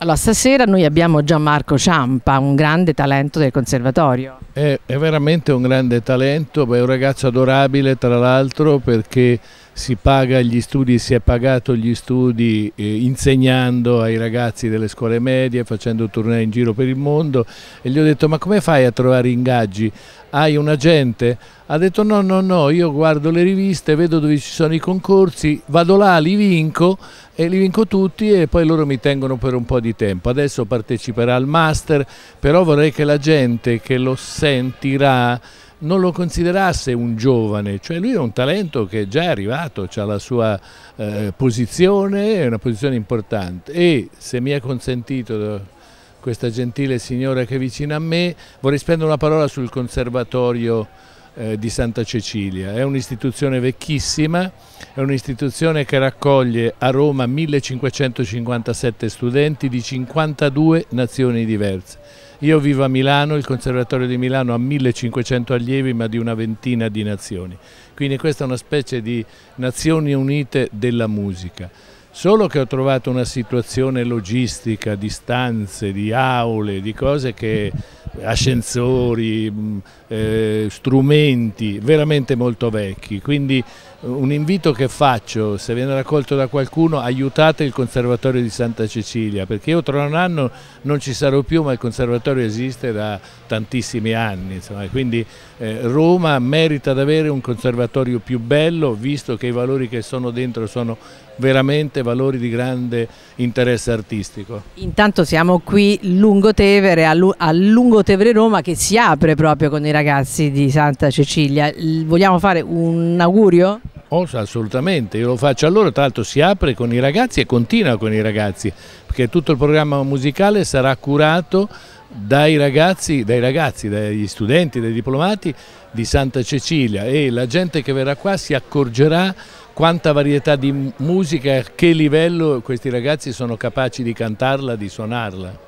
Allora, stasera noi abbiamo Gianmarco Ciampa, un grande talento del conservatorio. È, è veramente un grande talento, è un ragazzo adorabile tra l'altro perché si paga gli studi, si è pagato gli studi eh, insegnando ai ragazzi delle scuole medie, facendo tournée in giro per il mondo e gli ho detto ma come fai a trovare ingaggi? Hai un agente? Ha detto no, no, no, io guardo le riviste, vedo dove ci sono i concorsi, vado là, li vinco e li vinco tutti e poi loro mi tengono per un po' di tempo. Adesso parteciperà al master, però vorrei che la gente che lo segue consentirà non lo considerasse un giovane, cioè lui è un talento che è già arrivato, ha la sua eh, posizione, è una posizione importante e se mi è consentito questa gentile signora che è vicina a me, vorrei spendere una parola sul conservatorio eh, di Santa Cecilia. È un'istituzione vecchissima, è un'istituzione che raccoglie a Roma 1557 studenti di 52 nazioni diverse. Io vivo a Milano, il Conservatorio di Milano ha 1500 allievi ma di una ventina di nazioni. Quindi questa è una specie di Nazioni Unite della musica. Solo che ho trovato una situazione logistica, di stanze, di aule, di cose che ascensori, mm, eh, strumenti veramente molto vecchi, quindi eh, un invito che faccio, se viene raccolto da qualcuno, aiutate il Conservatorio di Santa Cecilia, perché io tra un anno non ci sarò più, ma il Conservatorio esiste da tantissimi anni, insomma, quindi eh, Roma merita di avere un conservatorio più bello, visto che i valori che sono dentro sono veramente valori di grande interesse artistico. Intanto siamo qui Lungotevere, a Lungotevere Montebre Roma che si apre proprio con i ragazzi di Santa Cecilia. Vogliamo fare un augurio? Oh, assolutamente, io lo faccio a loro, tra l'altro si apre con i ragazzi e continua con i ragazzi, perché tutto il programma musicale sarà curato dai ragazzi, dai ragazzi, dagli studenti, dai diplomati di Santa Cecilia e la gente che verrà qua si accorgerà quanta varietà di musica, a che livello questi ragazzi sono capaci di cantarla, di suonarla.